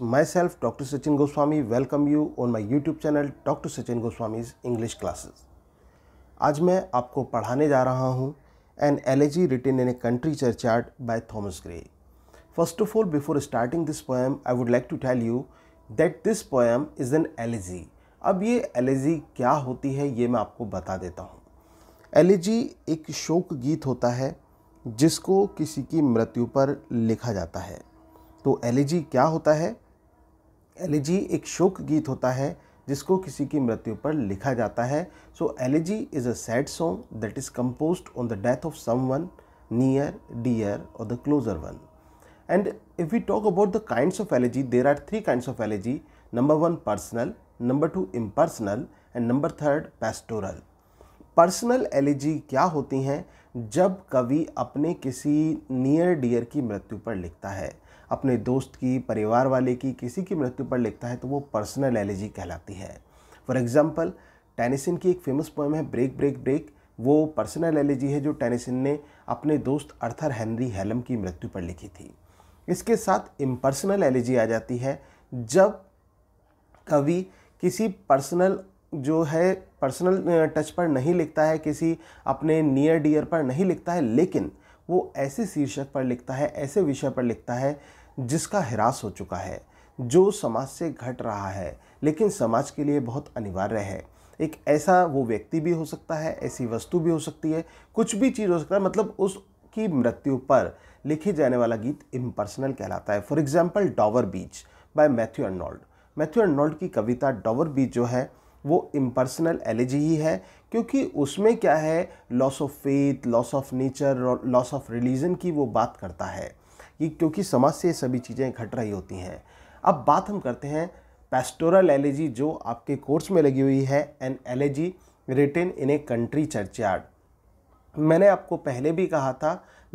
My myself doctor Sachin Goswami welcome you on my YouTube channel doctor Sachin Goswami's English classes आज मैं आपको पढ़ाने जा रहा हूँ an elegy written in a country churchyard by Thomas Gray first of all before starting this poem I would like to tell you that this poem is an elegy अब ये elegy क्या होती है ये मैं आपको बता देता हूँ एलेजी एक शोक गीत होता है जिसको किसी की मृत्यु पर लिखा जाता है तो एलेजी क्या होता है एलिजी एक शोक गीत होता है जिसको किसी की मृत्यु पर लिखा जाता है so elegy is a sad song that is compose on the death of someone near dear और the closer one and if you talk about the kind of elegy there are three kind of elegy number one personal number two impersonal and number third pastoral personal elegy क्या होती हैं जब कवि अपने किसी near dear की मृत्यु पर लिखता है अपने दोस्त की परिवार वाले की किसी की मृत्यु पर लिखता है तो वो पर्सनल एलर्जी कहलाती है फॉर एग्ज़ाम्पल टेनिसन की एक फेमस पोएम है ब्रेक ब्रेक ब्रेक वो पर्सनल एलर्जी है जो टेनिसन ने अपने दोस्त अर्थर हेनरी हेलम की मृत्यु पर लिखी थी इसके साथ इम्पर्सनल एलर्जी आ जाती है जब कवि किसी पर्सनल जो है पर्सनल टच पर नहीं लिखता है किसी अपने नियर डियर पर नहीं लिखता है लेकिन वो ऐसे शीर्षक पर लिखता है ऐसे विषय पर लिखता है जिसका ह्रास हो चुका है जो समाज से घट रहा है लेकिन समाज के लिए बहुत अनिवार्य है एक ऐसा वो व्यक्ति भी हो सकता है ऐसी वस्तु भी हो सकती है कुछ भी चीज़ हो सकता है मतलब उसकी मृत्यु पर लिखे जाने वाला गीत इम्पर्सनल कहलाता है for example Dover Beach by Matthew Arnold Matthew Arnold की कविता डॉवर बीच जो है वो इम्पर्सनल एलिजी ही है क्योंकि उसमें क्या है loss of faith loss of nature और लॉस ऑफ रिलीजन की वो बात करता है कि क्योंकि समाज से सभी चीज़ें घट रही होती हैं अब बात हम करते हैं पेस्टोरल एलर्जी जो आपके कोर्स में लगी हुई है an elegy written in a country churchyard मैंने आपको पहले भी कहा था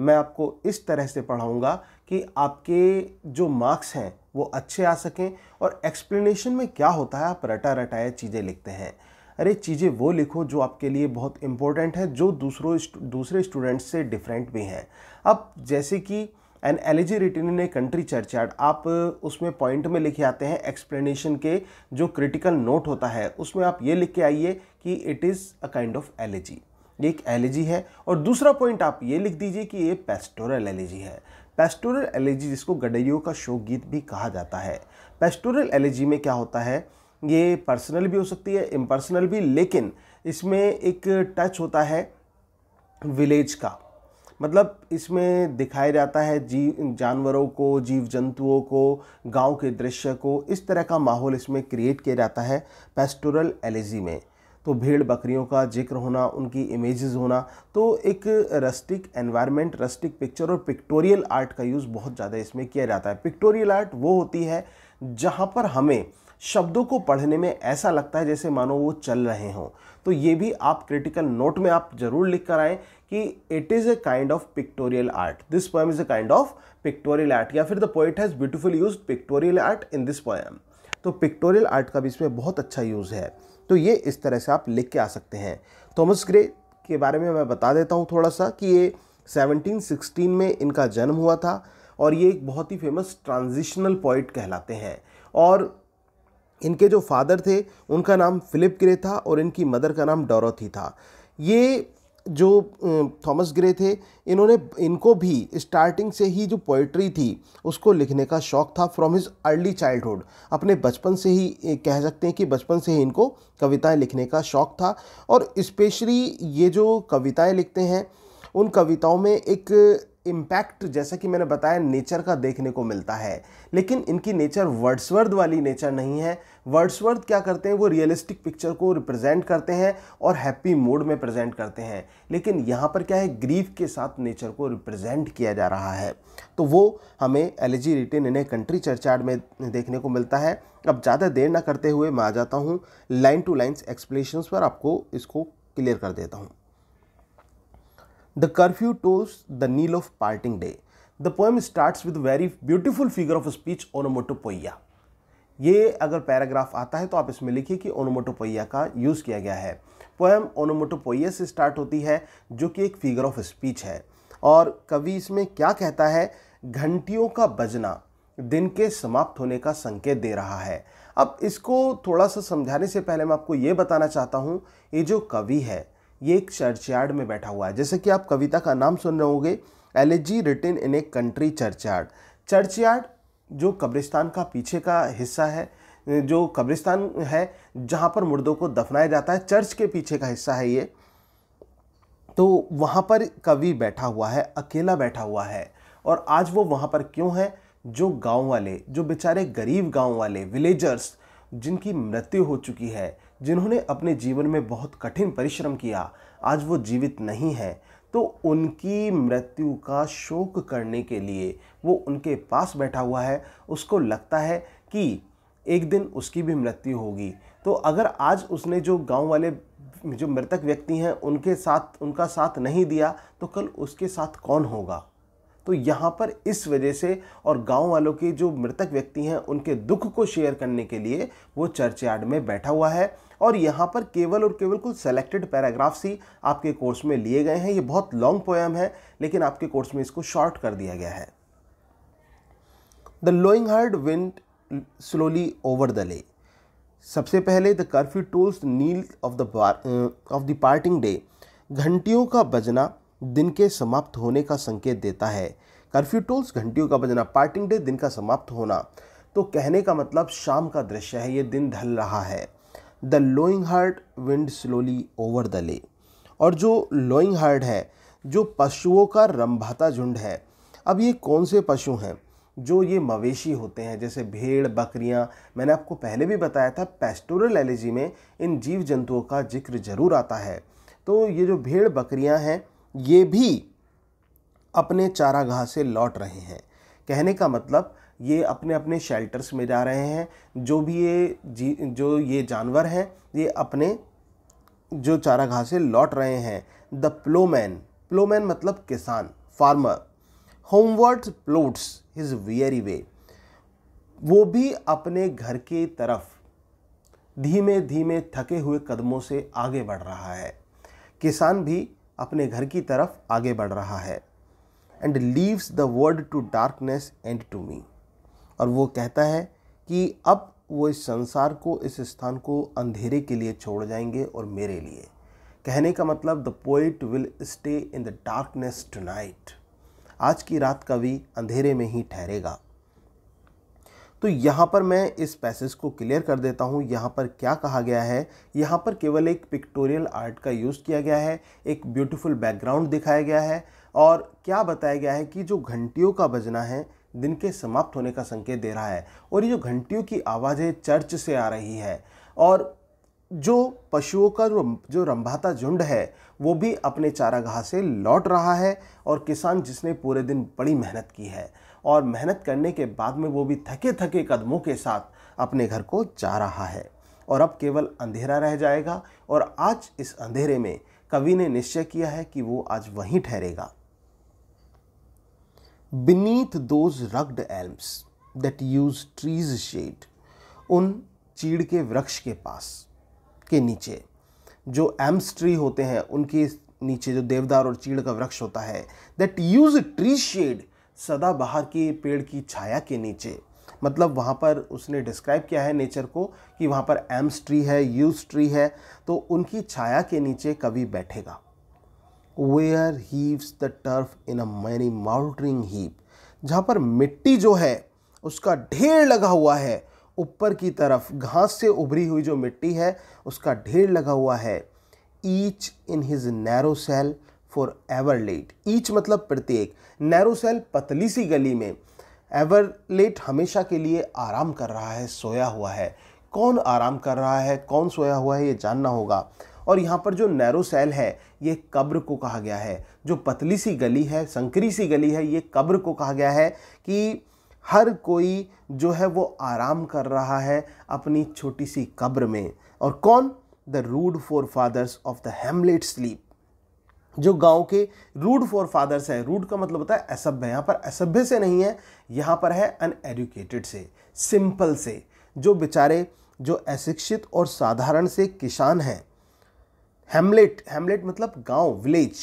मैं आपको इस तरह से पढ़ाऊँगा कि आपके जो मार्क्स हैं वो अच्छे आ सकें और एक्सप्लेनेशन में क्या होता है आप रटा रटाया चीज़ें लिखते हैं अरे चीज़ें वो लिखो जो आपके लिए बहुत इम्पोर्टेंट है जो दूसरों दूसरे स्टूडेंट्स से डिफरेंट भी हैं अब जैसे कि an elegy written in a country churchyard आप uh, उसमें पॉइंट में लिखे आते हैं एक्सप्लेनेशन के जो क्रिटिकल नोट होता है उसमें आप ये लिख के आइए कि it is a kind of elegy ये एक एलिजी है और दूसरा पॉइंट आप ये लिख दीजिए कि ये पेस्टोरल एलिजी है पेस्टोरल एलिजी जिसको गडैयों का शोक गीत भी कहा जाता है पेस्टोरल एलिजी में क्या होता है ये पर्सनल भी हो सकती है इम्पर्सनल भी लेकिन इसमें एक टच होता है विलेज का मतलब इसमें दिखाया जाता है जीव जानवरों को जीव जंतुओं को गांव के दृश्य को इस तरह का माहौल इसमें क्रिएट किया जाता है पेस्टोरल एलिजी में तो भेड़ बकरियों का जिक्र होना उनकी इमेजेस होना तो एक रस्टिक एनवायरनमेंट रस्टिक पिक्चर और पिक्टोरियल आर्ट का यूज़ बहुत ज़्यादा इसमें किया जाता है पिक्टोरियल आर्ट वो होती है जहाँ पर हमें शब्दों को पढ़ने में ऐसा लगता है जैसे मानो वो चल रहे हों तो ये भी आप क्रिटिकल नोट में आप जरूर लिख कर आएँ कि it is a kind of pictorial art this poem is a kind of pictorial art या फिर the poet has beautiful use pictorial art in this poem तो पिक्टोरियल आर्ट का भी इसमें बहुत अच्छा यूज़ है तो ये इस तरह से आप लिख के आ सकते हैं थॉमस ग्रे के बारे में मैं बता देता हूँ थोड़ा सा कि ये 1716 में इनका जन्म हुआ था और ये एक बहुत ही फेमस ट्रांजिशनल पोइट कहलाते हैं और इनके जो फादर थे उनका नाम फिलिप ग्रे था और इनकी मदर का नाम डोरोथी था ये जो थॉमस ग्रे थे इन्होंने इनको भी स्टार्टिंग से ही जो पोइट्री थी उसको लिखने का शौक़ था फ्रॉम हिज अर्ली चाइल्डहुड अपने बचपन से ही कह सकते हैं कि बचपन से ही इनको कविताएं लिखने का शौक़ था और इस्पेशली ये जो कविताएं लिखते हैं उन कविताओं में एक इम्पैक्ट जैसा कि मैंने बताया नेचर का देखने को मिलता है लेकिन इनकी नेचर वर्ड्सवर्थ वाली नेचर नहीं है वर्ड्सवर्थ क्या करते हैं वो रियलिस्टिक पिक्चर को रिप्रेजेंट करते हैं और हैप्पी मूड में प्रेजेंट करते हैं लेकिन यहाँ पर क्या है ग्रीफ के साथ नेचर को रिप्रेजेंट किया जा रहा है तो वो हमें जी रिटेन इन्हें कंट्री चर्चार्ड में देखने को मिलता है अब ज़्यादा देर ना करते हुए मैं आ जाता हूँ लाइन टू लाइन्स एक्सप्लेशन पर आपको इसको क्लियर कर देता हूँ The curfew toes the nil of parting day. The poem starts with a very beautiful figure of speech onomatopoeia. ये अगर पैराग्राफ आता है तो आप इसमें लिखिए कि ओनोमोटोपोइया का यूज़ किया गया है पोएम ओनोमोटोपोइया से स्टार्ट होती है जो कि एक फिगर ऑफ स्पीच है और कवि इसमें क्या कहता है घंटियों का बजना दिन के समाप्त होने का संकेत दे रहा है अब इसको थोड़ा सा समझाने से पहले मैं आपको ये बताना चाहता हूँ ये जो कवि है ये एक चर्चयार्ड में बैठा हुआ है जैसे कि आप कविता का नाम सुन रहे होंगे जी written in a country churchyard churchyard जो कब्रिस्तान का पीछे का हिस्सा है जो कब्रिस्तान है जहाँ पर मुर्दों को दफनाया जाता है चर्च के पीछे का हिस्सा है ये तो वहाँ पर कवि बैठा हुआ है अकेला बैठा हुआ है और आज वो वहाँ पर क्यों है जो गांव वाले जो बेचारे गरीब गांव वाले विलेजर्स जिनकी मृत्यु हो चुकी है जिन्होंने अपने जीवन में बहुत कठिन परिश्रम किया आज वो जीवित नहीं है तो उनकी मृत्यु का शोक करने के लिए वो उनके पास बैठा हुआ है उसको लगता है कि एक दिन उसकी भी मृत्यु होगी तो अगर आज उसने जो गांव वाले जो मृतक व्यक्ति हैं उनके साथ उनका साथ नहीं दिया तो कल उसके साथ कौन होगा तो यहाँ पर इस वजह से और गांव वालों के जो मृतक व्यक्ति हैं उनके दुख को शेयर करने के लिए वो चर्च यार्ड में बैठा हुआ है और यहाँ पर केवल और केवल कुछ सेलेक्टेड पैराग्राफ्स ही आपके कोर्स में लिए गए हैं ये बहुत लॉन्ग पोएम है लेकिन आपके कोर्स में इसको शॉर्ट कर दिया गया है the lowing herd wind slowly over the lea सबसे पहले the curfew tolls knell of the of the parting day घंटियों का बजना दिन के समाप्त होने का संकेत देता है कर्फ्यू टोल्स घंटियों का बजना पार्टिंग डे दिन का समाप्त होना तो कहने का मतलब शाम का दृश्य है ये दिन ढल रहा है the lowing heart wind slowly over the lea और जो लोइंग हार्ट है जो पशुओं का रंभाता झुंड है अब ये कौन से पशु हैं जो ये मवेशी होते हैं जैसे भेड़ बकरियां मैंने आपको पहले भी बताया था पेस्टोरल एलर्जी में इन जीव जंतुओं का जिक्र जरूर आता है तो ये जो भेड़ बकरियां हैं ये भी अपने चारागाह से लौट रहे हैं कहने का मतलब ये अपने अपने शेल्टर्स में जा रहे हैं जो भी ये जी जो ये जानवर हैं ये अपने जो घास से लौट रहे हैं द प्लोमैन प्लोमैन मतलब किसान farmer homeward plods his weary way वो भी अपने घर की तरफ धीमे धीमे थके हुए कदमों से आगे बढ़ रहा है किसान भी अपने घर की तरफ आगे बढ़ रहा है and leaves the world to darkness and to me और वो कहता है कि अब वो इस संसार को इस स्थान को अंधेरे के लिए छोड़ जाएंगे और मेरे लिए कहने का मतलब the poet will stay in the darkness tonight आज की रात कवि अंधेरे में ही ठहरेगा तो यहाँ पर मैं इस पैसेज को क्लियर कर देता हूँ यहाँ पर क्या कहा गया है यहाँ पर केवल एक पिक्टोरियल आर्ट का यूज़ किया गया है एक ब्यूटीफुल बैकग्राउंड दिखाया गया है और क्या बताया गया है कि जो घंटियों का बजना है दिन के समाप्त होने का संकेत दे रहा है और ये जो घंटियों की आवाज़ें चर्च से आ रही है और जो पशुओं का जो जो रंभाता झुंड है वो भी अपने चारागाह से लौट रहा है और किसान जिसने पूरे दिन बड़ी मेहनत की है और मेहनत करने के बाद में वो भी थके थके कदमों के साथ अपने घर को जा रहा है और अब केवल अंधेरा रह जाएगा और आज इस अंधेरे में कवि ने निश्चय किया है कि वो आज वहीं ठहरेगा beneath those rugged elms that yew trees shade उन चीड़ के वृक्ष के पास के नीचे जो एम्स ट्री होते हैं उनके नीचे जो देवदार और चीड़ का वृक्ष होता है दैट यूज ट्री शेड बाहर के पेड़ की छाया के नीचे मतलब वहाँ पर उसने डिस्क्राइब किया है नेचर को कि वहाँ पर एम्स ट्री है यूज ट्री है तो उनकी छाया के नीचे कभी बैठेगा where heaves the turf in a many mouldering heap जहाँ पर मिट्टी जो है उसका ढेर लगा हुआ है ऊपर की तरफ घास से उभरी हुई जो मिट्टी है उसका ढेर लगा हुआ है each in his narrow cell for ever laid each मतलब प्रत्येक नैरो सेल पतली सी गली में एवर लेट हमेशा के लिए आराम कर रहा है सोया हुआ है कौन आराम कर रहा है कौन सोया हुआ है ये जानना होगा और यहाँ पर जो नैरो सेल है ये कब्र को कहा गया है जो पतली सी गली है संकरी सी गली है ये कब्र को कहा गया है कि हर कोई जो है वो आराम कर रहा है अपनी छोटी सी कब्र में और कौन the rude forefathers of the hamlet sleep जो गांव के रूड फोर फादर्स है रूड का मतलब होता है असभ्य यहाँ पर असभ्य से नहीं है यहाँ पर है अनएजुकेटेड से सिंपल से जो बेचारे जो अशिक्षित और साधारण से किसान हैं हेमलेट हेमलेट मतलब गांव विलेज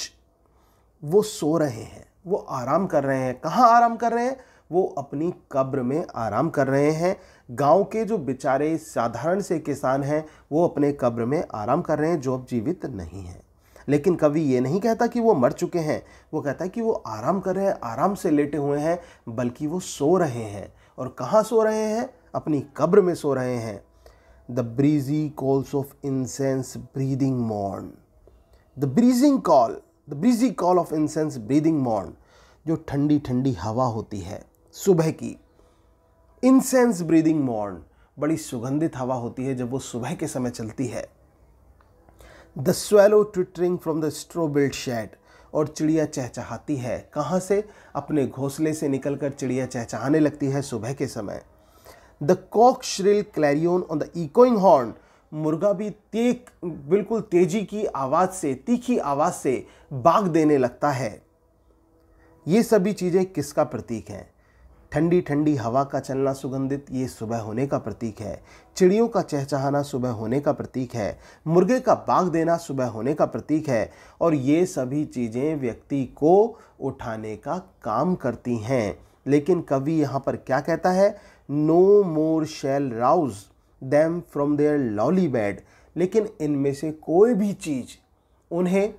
वो सो रहे हैं वो आराम कर रहे हैं कहाँ आराम कर रहे हैं वो अपनी कब्र में आराम कर रहे हैं गांव के जो बेचारे साधारण से किसान हैं वो अपने कब्र में आराम कर रहे हैं जो अब जीवित नहीं हैं लेकिन कवि ये नहीं कहता कि वो मर चुके हैं वो कहता है कि वो आराम कर रहे हैं आराम से लेटे हुए हैं बल्कि वो सो रहे हैं और कहाँ सो रहे हैं अपनी कब्र में सो रहे हैं the breezy calls of incense breathing morn the breezing call the breezy call of incense breathing morn जो ठंडी ठंडी हवा होती है सुबह की इंसेंस ब्रीदिंग मॉर्न बड़ी सुगंधित हवा होती है जब वो सुबह के समय चलती है the swallow twittering from the straw built shed और चिड़िया चहचहाती है कहाँ से अपने घोंसले से निकलकर चिड़िया चहचहाने लगती है सुबह के समय the cock shrill clarion on the echoing horn मुर्गा भी तेक बिल्कुल तेजी की आवाज़ से तीखी आवाज़ से बाग देने लगता है ये सभी चीज़ें किसका प्रतीक हैं ठंडी ठंडी हवा का चलना सुगंधित ये सुबह होने का प्रतीक है चिड़ियों का चहचहाना सुबह होने का प्रतीक है मुर्गे का बाग देना सुबह होने का प्रतीक है और ये सभी चीज़ें व्यक्ति को उठाने का काम करती हैं लेकिन कवि यहाँ पर क्या कहता है no more shall rouse them from their lowly bed लेकिन इनमें से कोई भी चीज़ उन्हें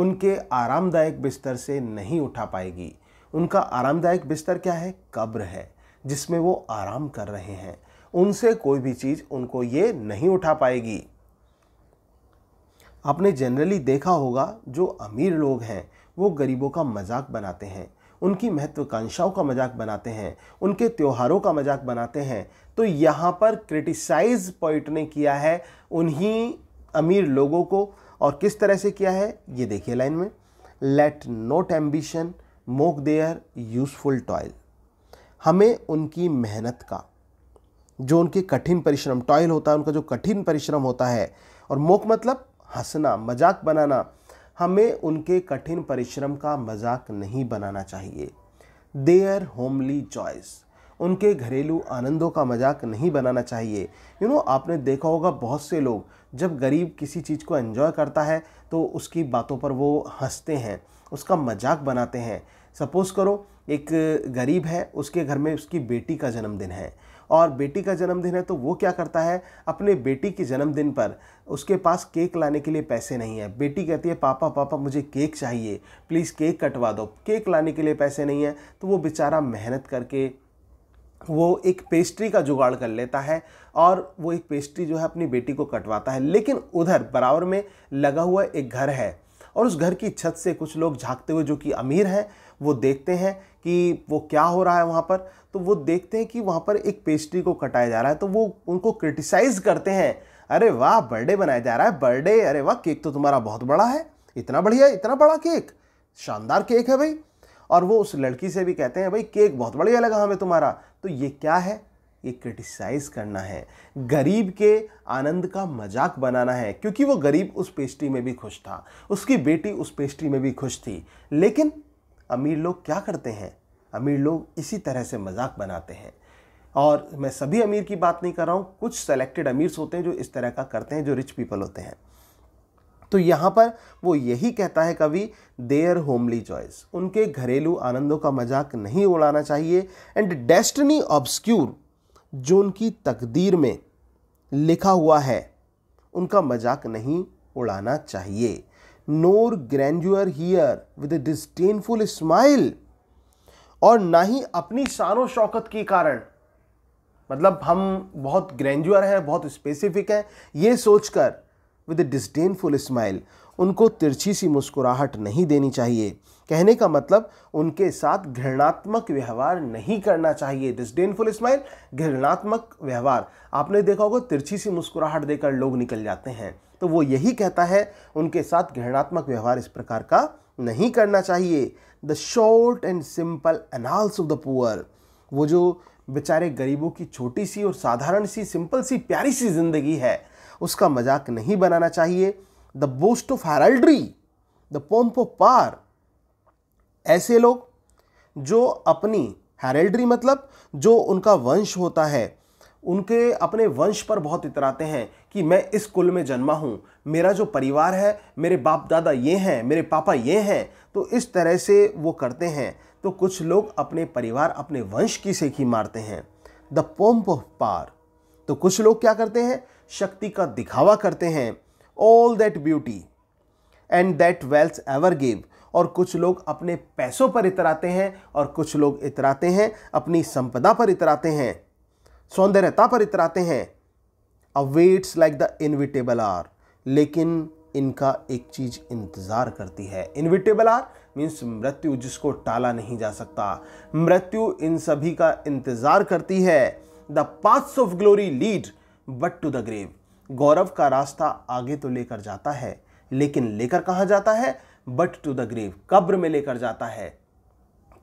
उनके आरामदायक बिस्तर से नहीं उठा पाएगी उनका आरामदायक बिस्तर क्या है कब्र है जिसमें वो आराम कर रहे हैं उनसे कोई भी चीज़ उनको ये नहीं उठा पाएगी आपने जनरली देखा होगा जो अमीर लोग हैं वो गरीबों का मजाक बनाते हैं उनकी महत्वाकांक्षाओं का मजाक बनाते हैं उनके त्योहारों का मजाक बनाते हैं तो यहाँ पर क्रिटिसाइज पॉइंट ने किया है उन्हीं अमीर लोगों को और किस तरह से किया है ये देखिए लाइन में let not ambition mock their useful toil हमें उनकी मेहनत का जो उनके कठिन परिश्रम टॉयल होता है उनका जो कठिन परिश्रम होता है और मोक मतलब हंसना मजाक बनाना हमें उनके कठिन परिश्रम का मजाक नहीं बनाना चाहिए देयर होमली चॉइस उनके घरेलू आनंदों का मजाक नहीं बनाना चाहिए यू you नो know, आपने देखा होगा बहुत से लोग जब गरीब किसी चीज़ को एंजॉय करता है तो उसकी बातों पर वो हंसते हैं उसका मजाक बनाते हैं सपोज़ करो एक गरीब है उसके घर में उसकी बेटी का जन्मदिन है और बेटी का जन्मदिन है तो वो क्या करता है अपने बेटी के जन्मदिन पर उसके पास केक लाने के लिए पैसे नहीं है बेटी कहती है पापा पापा मुझे केक चाहिए प्लीज़ केक कटवा दो केक लाने के लिए पैसे नहीं है तो वो बेचारा मेहनत करके वो एक पेस्ट्री का जुगाड़ कर लेता है और वो एक पेस्ट्री जो है अपनी बेटी को कटवाता है लेकिन उधर बराबर में लगा हुआ एक घर है और उस घर की छत से कुछ लोग झांकते हुए जो कि अमीर हैं वो देखते हैं कि वो क्या हो रहा है वहाँ पर तो वो देखते हैं कि वहाँ पर एक पेस्ट्री को कटाया जा रहा है तो वो उनको क्रिटिसाइज़ करते हैं अरे वाह बर्थडे बनाया जा रहा है बर्थडे अरे वाह केक तो तुम्हारा बहुत बड़ा है इतना बढ़िया इतना बड़ा केक शानदार केक है भाई और वो उस लड़की से भी कहते हैं भाई केक बहुत बढ़िया लगा हमें तुम्हारा तो ये क्या है ये क्रिटिसाइज़ करना है गरीब के आनंद का मजाक बनाना है क्योंकि वो गरीब उस पेस्ट्री में भी खुश था उसकी बेटी उस पेस्ट्री में भी खुश थी लेकिन अमीर लोग क्या करते हैं अमीर लोग इसी तरह से मजाक बनाते हैं और मैं सभी अमीर की बात नहीं कर रहा हूँ कुछ सेलेक्टेड अमीर्स होते हैं जो इस तरह का करते हैं जो रिच पीपल होते हैं तो यहाँ पर वो यही कहता है कवि देयर होमली चॉइस उनके घरेलू आनंदों का मजाक नहीं उड़ाना चाहिए एंड डेस्टनी ऑब्सक्यूर जो उनकी तकदीर में लिखा हुआ है उनका मजाक नहीं उड़ाना चाहिए nor grandeur hear with a disdainful smile और ना ही अपनी शानो शौकत के कारण मतलब हम बहुत ग्रैंजुअर हैं बहुत स्पेसिफिक हैं ये सोचकर विद ए डिस्टेनफुल स्माइल उनको तिरछी सी मुस्कुराहट नहीं देनी चाहिए कहने का मतलब उनके साथ घृणात्मक व्यवहार नहीं करना चाहिए डिस्डेनफुल स्माइल घृणात्मक व्यवहार आपने देखा होगा तिरछी सी मुस्कुराहट देकर लोग निकल जाते हैं तो वो यही कहता है उनके साथ घृणात्मक व्यवहार इस प्रकार का नहीं करना चाहिए the short and simple annals of the poor वो जो बेचारे गरीबों की छोटी सी और साधारण सी सिंपल सी प्यारी सी जिंदगी है उसका मजाक नहीं बनाना चाहिए the boast of heraldry the pomp of power ऐसे लोग जो अपनी हेराल्ड्री मतलब जो उनका वंश होता है उनके अपने वंश पर बहुत इतराते हैं कि मैं इस कुल में जन्मा हूँ मेरा जो परिवार है मेरे बाप दादा ये हैं मेरे पापा ये हैं तो इस तरह से वो करते हैं तो कुछ लोग अपने परिवार अपने वंश की सेखी मारते हैं द पोम्प ऑफ पार तो कुछ लोग क्या करते हैं शक्ति का दिखावा करते हैं all that beauty and that wealth ever give और कुछ लोग अपने पैसों पर इतराते हैं और कुछ लोग इतराते हैं अपनी संपदा पर इतराते हैं सौंदर्यता पर इतराते हैं awaits like the inevitable hour लेकिन इनका एक चीज इंतजार करती है इनविटेबल आर मीन्स मृत्यु जिसको टाला नहीं जा सकता मृत्यु इन सभी का इंतजार करती है the paths of glory lead but to the grave गौरव का रास्ता आगे तो लेकर जाता है लेकिन लेकर कहाँ जाता है बट टू द ग्रेव कब्र में लेकर जाता है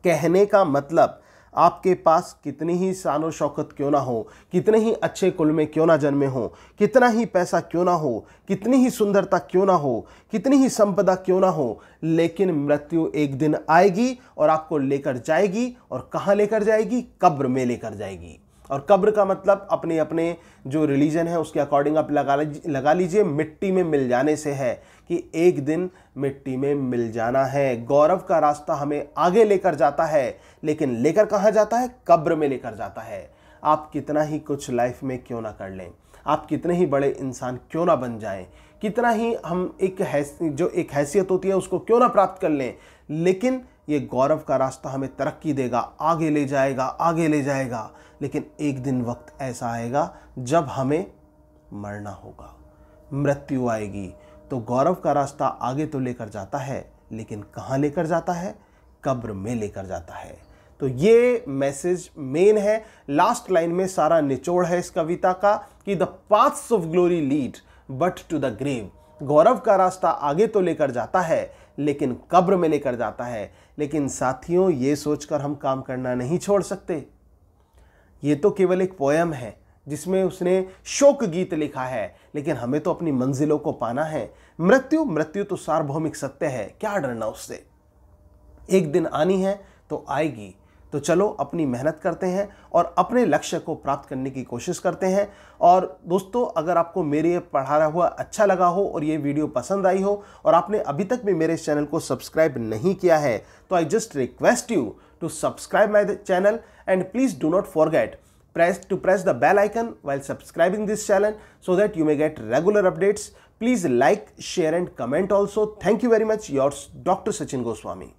कहने का मतलब आपके पास कितनी ही सानो शौकत क्यों ना हो कितने ही अच्छे कुल में क्यों ना जन्मे हो कितना ही पैसा क्यों ना हो कितनी ही सुंदरता क्यों ना हो कितनी ही संपदा क्यों ना हो लेकिन मृत्यु एक दिन आएगी और आपको लेकर जाएगी और कहाँ लेकर जाएगी कब्र में लेकर जाएगी और कब्र का मतलब अपने अपने जो रिलीजन है उसके अकॉर्डिंग आप लगा लगा लीजिए मिट्टी में मिल जाने से है कि एक दिन मिट्टी में मिल जाना है गौरव का रास्ता हमें आगे लेकर जाता है लेकिन लेकर कहाँ जाता है कब्र में लेकर जाता है आप कितना ही कुछ लाइफ में क्यों ना कर लें आप कितने ही बड़े इंसान क्यों ना बन जाएं कितना ही हम एक हैस जो एक हैसियत होती है उसको क्यों ना प्राप्त कर लें लेकिन ये गौरव का रास्ता हमें तरक्की देगा आगे ले जाएगा आगे ले जाएगा लेकिन एक दिन वक्त ऐसा आएगा जब हमें मरना होगा मृत्यु आएगी तो गौरव का रास्ता आगे तो लेकर जाता है लेकिन कहाँ लेकर जाता है कब्र में लेकर जाता है तो ये मैसेज मेन है लास्ट लाइन में सारा निचोड़ है इस कविता का कि the paths of glory lead but to the grave गौरव का रास्ता आगे तो लेकर जाता है लेकिन कब्र में लेकर जाता है लेकिन साथियों ये सोचकर हम काम करना नहीं छोड़ सकते ये तो केवल एक पोयम है जिसमें उसने शोक गीत लिखा है लेकिन हमें तो अपनी मंजिलों को पाना है मृत्यु मृत्यु तो सार्वभौमिक सत्य है क्या डरना उससे एक दिन आनी है तो आएगी तो चलो अपनी मेहनत करते हैं और अपने लक्ष्य को प्राप्त करने की कोशिश करते हैं और दोस्तों अगर आपको मेरे ये पढ़ा हुआ अच्छा लगा हो और ये वीडियो पसंद आई हो और आपने अभी तक भी मेरे चैनल को सब्सक्राइब नहीं किया है तो I just request you to subscribe my channel and please do not forget press to press the bell icon while subscribing this channel so that you may get regular updates. Please like, share and comment also. Thank you very much. Yours Dr. Sachin Goswami.